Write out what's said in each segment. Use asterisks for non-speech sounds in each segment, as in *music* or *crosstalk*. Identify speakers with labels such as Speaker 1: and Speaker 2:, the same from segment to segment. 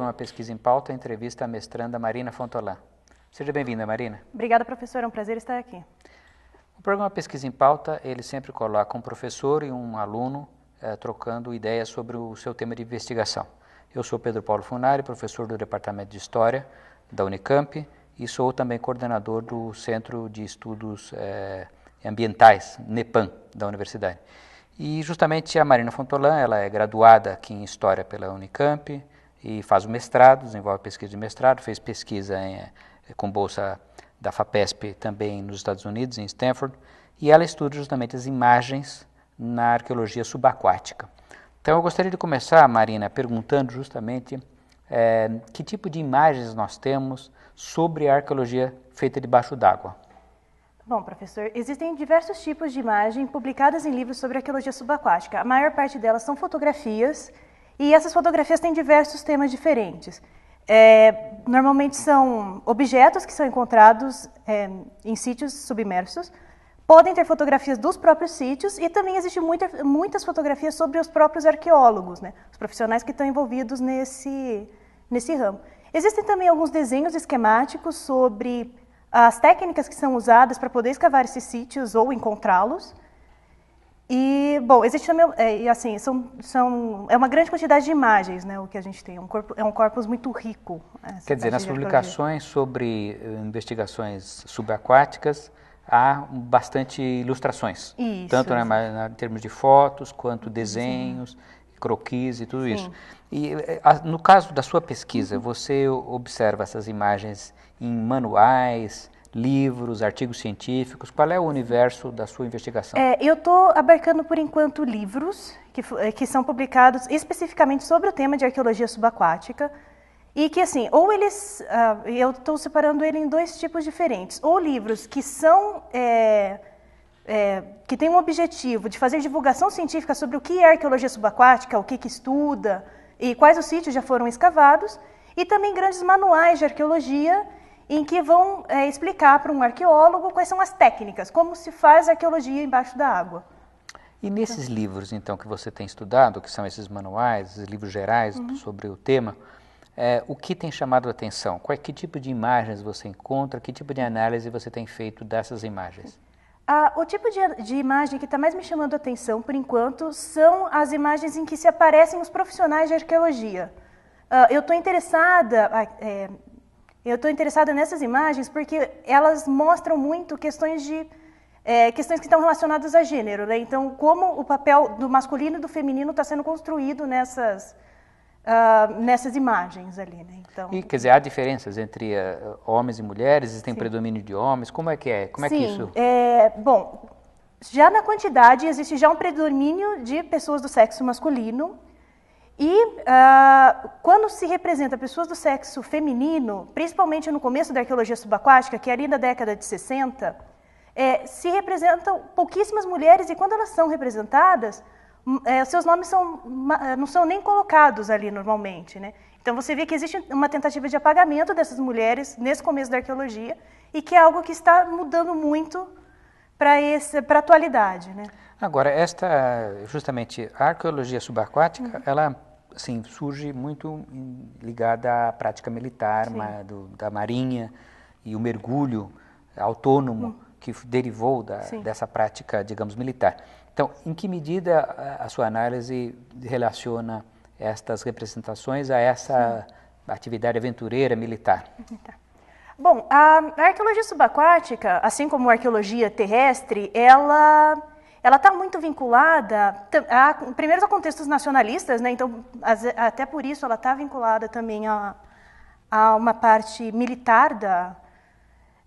Speaker 1: Programa Pesquisa em Pauta, entrevista à mestranda Marina Fontolan. Seja bem-vinda, Marina.
Speaker 2: Obrigada, professor. É um prazer estar aqui.
Speaker 1: O programa Pesquisa em Pauta, ele sempre coloca um professor e um aluno eh, trocando ideias sobre o seu tema de investigação. Eu sou Pedro Paulo Funari, professor do Departamento de História da Unicamp e sou também coordenador do Centro de Estudos eh, Ambientais, NEPAM, da Universidade. E justamente a Marina Fontolan, ela é graduada aqui em História pela Unicamp, e faz o mestrado, desenvolve pesquisa de mestrado, fez pesquisa em, eh, com bolsa da FAPESP também nos Estados Unidos, em Stanford, e ela estuda justamente as imagens na arqueologia subaquática. Então eu gostaria de começar, Marina, perguntando justamente é, que tipo de imagens nós temos sobre a arqueologia feita debaixo d'água.
Speaker 2: Bom, professor, existem diversos tipos de imagem publicadas em livros sobre arqueologia subaquática. A maior parte delas são fotografias e essas fotografias têm diversos temas diferentes. É, normalmente são objetos que são encontrados é, em sítios submersos. Podem ter fotografias dos próprios sítios e também existem muita, muitas fotografias sobre os próprios arqueólogos, né, os profissionais que estão envolvidos nesse, nesse ramo. Existem também alguns desenhos esquemáticos sobre as técnicas que são usadas para poder escavar esses sítios ou encontrá-los. E, bom, existe também, é, assim, são, são, é uma grande quantidade de imagens, né, o que a gente tem, um corpo, é um corpus muito rico. Né, Quer dizer, nas publicações
Speaker 1: sobre eh, investigações subaquáticas, há bastante ilustrações, isso, tanto isso. Né, em termos de fotos, quanto desenhos, Sim. croquis e tudo Sim. isso. E eh, a, no caso da sua pesquisa, uhum. você observa essas imagens em manuais, livros, artigos científicos? Qual é o universo da sua investigação?
Speaker 2: É, eu estou abarcando por enquanto livros que, que são publicados especificamente sobre o tema de arqueologia subaquática e que assim, ou eles, uh, eu estou separando ele em dois tipos diferentes, ou livros que são é, é, que têm um objetivo de fazer divulgação científica sobre o que é arqueologia subaquática, o que, que estuda e quais os sítios já foram escavados, e também grandes manuais de arqueologia em que vão é, explicar para um arqueólogo quais são as técnicas, como se faz arqueologia embaixo da água. E
Speaker 1: nesses livros, então, que você tem estudado, que são esses manuais, esses livros gerais uhum. sobre o tema, é, o que tem chamado a atenção? Qual, é, que tipo de imagens você encontra? Que tipo de análise você tem feito dessas imagens?
Speaker 2: Ah, o tipo de, de imagem que está mais me chamando a atenção, por enquanto, são as imagens em que se aparecem os profissionais de arqueologia. Uh, eu estou interessada, ah, é, eu estou interessada nessas imagens porque elas mostram muito questões de é, questões que estão relacionadas a gênero, né? Então, como o papel do masculino e do feminino está sendo construído nessas uh, nessas imagens ali, né? Então. E
Speaker 1: quer dizer, há diferenças entre uh, homens e mulheres? Existem Sim. predomínio de homens? Como é que é? Como é Sim, que isso?
Speaker 2: É, bom, já na quantidade existe já um predomínio de pessoas do sexo masculino e uh, quando se representa pessoas do sexo feminino, principalmente no começo da arqueologia subaquática, que é ali da década de 60, é, se representam pouquíssimas mulheres e quando elas são representadas, hum, é, seus nomes são, eh, não são nem colocados ali normalmente. Né? Então você vê que existe uma tentativa de apagamento dessas mulheres nesse começo da arqueologia e que é algo que está mudando muito para a atualidade. Né?
Speaker 1: Agora, esta, justamente, a arqueologia subaquática, uhum. ela sim, surge muito ligada à prática militar ma, do, da marinha e o mergulho autônomo hum. que derivou da, dessa prática, digamos, militar. Então, em que medida a, a sua análise relaciona estas representações a essa sim. atividade aventureira militar? Tá.
Speaker 2: Bom, a, a arqueologia subaquática, assim como a arqueologia terrestre, ela ela está muito vinculada a, primeiro a contextos nacionalistas, né? então até por isso ela está vinculada também a, a, uma parte militar da,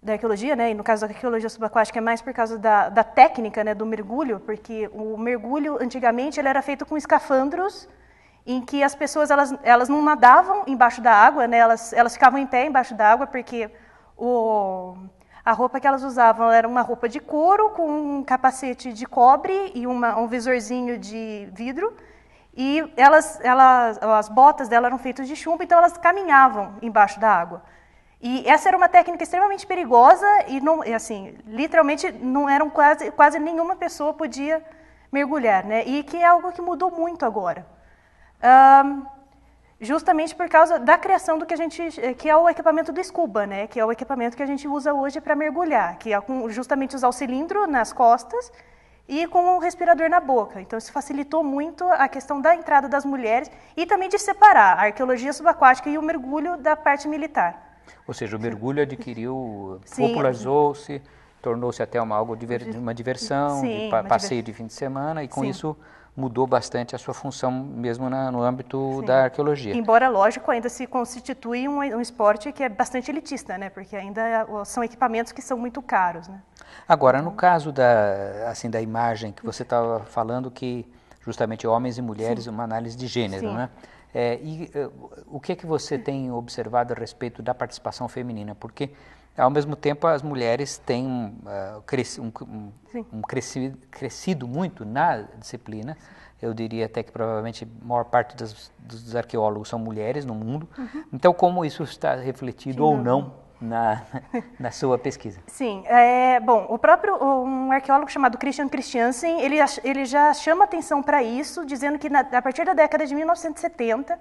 Speaker 2: da arqueologia, né? e no caso da arqueologia subaquática é mais por causa da, da técnica né? do mergulho, porque o mergulho antigamente ele era feito com escafandros, em que as pessoas elas, elas não nadavam embaixo da água, né? elas, elas ficavam em pé embaixo da água, porque o a roupa que elas usavam era uma roupa de couro com um capacete de cobre e uma, um visorzinho de vidro. E elas, elas, as botas dela eram feitas de chumbo, então elas caminhavam embaixo da água. E essa era uma técnica extremamente perigosa e, não, assim, literalmente não eram quase, quase nenhuma pessoa podia mergulhar, né? E que é algo que mudou muito agora. Um, justamente por causa da criação do que a gente eh, que é o equipamento do scuba, né? Que é o equipamento que a gente usa hoje para mergulhar, que é com, justamente usar o cilindro nas costas e com o respirador na boca. Então isso facilitou muito a questão da entrada das mulheres e também de separar a arqueologia subaquática e o mergulho da parte militar.
Speaker 1: Ou seja, o mergulho adquiriu, *laughs* popularizou-se, tornou-se até uma algo uma diversão, Sim, de pa uma passeio de fim de semana e com Sim. isso mudou bastante a sua função mesmo na, no âmbito Sim. da arqueologia. Embora,
Speaker 2: lógico, ainda se constitui um, um, esporte que é bastante elitista, né? Porque ainda é são equipamentos que são muito caros, né?
Speaker 1: Agora, no caso da, assim, da imagem que você estava falando que justamente homens e mulheres, Sim. uma análise de gênero, Sim. né? É, e eh, o que é que você tem observado a respeito da participação feminina? Porque ao mesmo tempo, as mulheres têm eh, um, um, um crescido muito na disciplina. Eu diria até que provavelmente a maior parte das, dos arqueólogos são mulheres no mundo. Uhum. Então, como isso está refletido Sim, ou não, não na, *laughs* na sua pesquisa.
Speaker 2: Sim, é, bom, o próprio um arqueólogo chamado Christian Christiansen, ele, ele já chama atenção para isso, dizendo que na, a partir da década de 1970,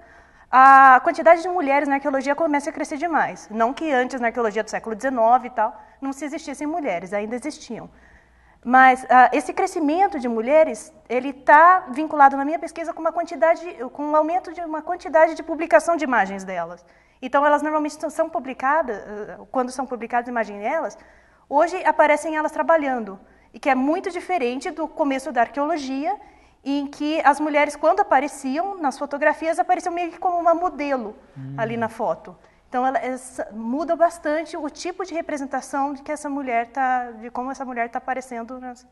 Speaker 2: a quantidade de mulheres na arqueologia começa a crescer demais. Não que antes, na arqueologia do século XIX e tal, não se existissem mulheres, ainda existiam. Mas ah, esse crescimento de mulheres, ele está vinculado na minha pesquisa com uma quantidade, com um aumento de uma quantidade de publicação de imagens delas. Então, elas normalmente são publicadas, ah, quando são publicadas imagens delas, hoje aparecem elas trabalhando, e que é muito diferente do começo da arqueologia, em que as mulheres, quando apareciam nas fotografias, apareciam meio que como uma modelo hum. ali na foto. Então, ela, essa, muda bastante o tipo de representação de que essa mulher está de como essa mulher está aparecendo nas,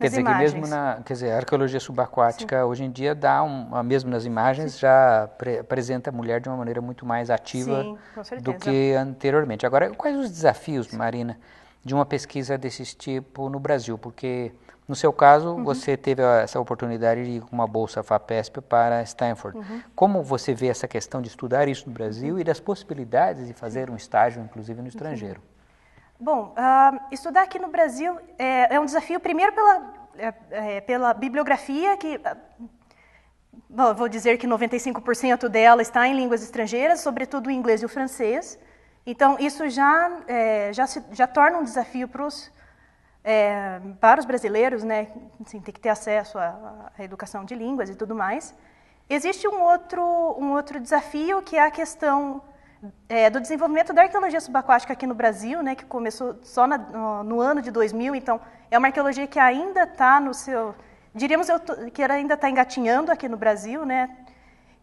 Speaker 2: quer dizer, imagens. Que mesmo
Speaker 1: na, quer dizer, a arqueologia subaquática Sim. hoje em dia dá um, mesmo nas imagens Sim. já pre, apresenta a mulher de uma maneira muito mais ativa Sim, do que anteriormente. Agora, quais os desafios, Marina? de uma pesquisa desse tipo no Brasil, porque no seu caso uhum. você teve essa oportunidade de ir com uma bolsa Fapesp para Stanford. Uhum. Como você vê essa questão de estudar isso no Brasil uhum. e das possibilidades de fazer uhum. um estágio, inclusive no uhum. estrangeiro?
Speaker 2: Bom, uh, estudar aqui no Brasil é, é um desafio, primeiro pela, é, é pela bibliografia, que ah, vou dizer que 95% dela está em línguas estrangeiras, sobretudo o inglês e o francês. Então, isso já, é, já, se, já torna um desafio pros, é, para os brasileiros, né? Assim, tem que ter acesso à, à educação de línguas e tudo mais. Existe um outro, um outro desafio, que é a questão é, do desenvolvimento da arqueologia subaquática aqui no Brasil, né, que começou só na, no, no, ano de 2000, então é uma arqueologia que ainda está no seu, diríamos eu, que ainda está engatinhando aqui no Brasil, né,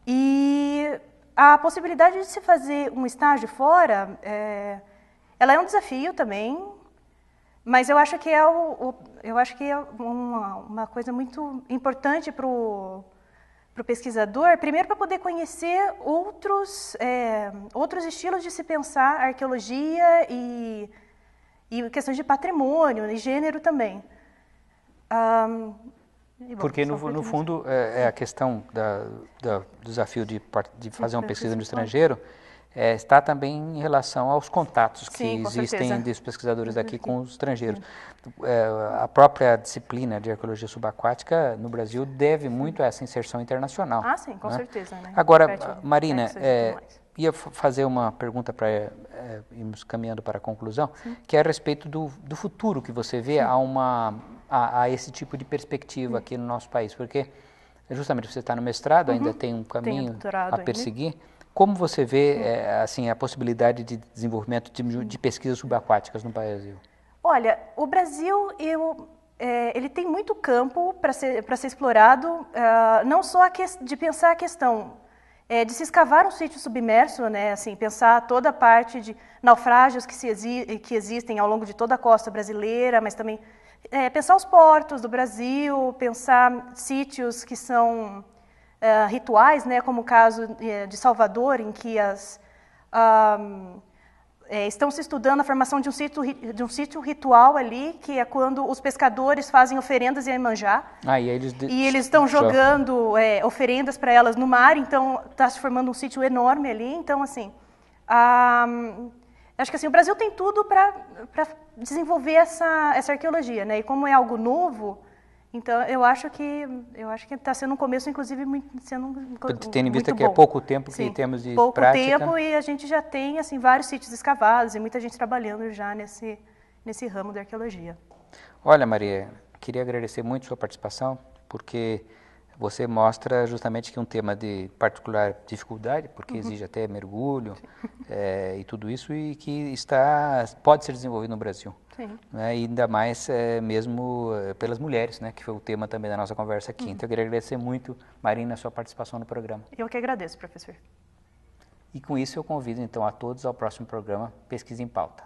Speaker 2: e a possibilidade de se fazer um estágio fora, é, ela é um desafio também, mas eu acho que é, o, o eu acho que é uma, uma coisa muito importante para o pesquisador, primeiro para poder conhecer outros, é, outros estilos de se pensar arqueologia e, e questões de patrimônio e gênero também. Um, porque, no, no
Speaker 1: fundo, é, é, a questão da, da, do desafio de, de fazer uma pesquisa no estrangeiro é, está também em relação aos contatos que Sim, existem dos pesquisadores daqui com os estrangeiros. É, a própria disciplina de arqueologia subaquática no Brasil deve muito a essa inserção internacional. Ah, sim, com né? certeza. Né? Agora, Repete, ah, Marina, é, ia fazer uma pergunta para é, é, irmos caminhando para a conclusão, sim. que é a respeito do, do futuro que você vê a uma a, a esse tipo de perspectiva aqui no nosso país? Porque justamente você está no mestrado, uhum. ainda tem um caminho a perseguir. Ainda. Como você vê é, assim a possibilidade de desenvolvimento de, de, pesquisas subaquáticas no Brasil?
Speaker 2: Olha, o Brasil eu, é, ele tem muito campo para ser, para ser explorado, uh, não só que, de pensar a questão é, de se escavar um sítio submerso, né, assim, pensar toda a parte de naufrágios que, exi que existem ao longo de toda a costa brasileira, mas também é, pensar os portos do Brasil, pensar sítios que são é, rituais, né, como o caso é, de Salvador, em que as, um, é, estão se estudando a formação de um, sítio, de um sítio ritual ali, que é quando os pescadores fazem oferendas em Iemanjá.
Speaker 1: Ah, e eles, de... e eles estão jogando
Speaker 2: é, oferendas para elas no mar, então está se formando um sítio enorme ali. Então, assim, um, Acho que assim, o Brasil tem tudo para desenvolver essa, essa arqueologia, né? E como é algo novo, então eu acho que eu acho que está sendo um começo, inclusive, muito, sendo um, Tendo em vista que é bom. é pouco tempo que temos de pouco prática. Pouco tempo e a gente já tem assim vários sítios escavados e muita gente trabalhando já nesse nesse ramo da arqueologia.
Speaker 1: Olha, Maria, queria agradecer muito a sua participação, porque você mostra justamente que um tema de particular dificuldade, porque uhum. exige até mergulho é, e tudo isso, e que está pode ser desenvolvido no Brasil. Sim. Né? E ainda mais é, mesmo eh, pelas mulheres, né? que foi o tema também da nossa conversa aqui. Uhum. Então, eu queria agradecer muito, Marina, a sua participação no programa.
Speaker 2: Eu que agradeço, professor.
Speaker 1: E com isso, eu convido então a todos ao próximo programa Pesquisa em Pauta.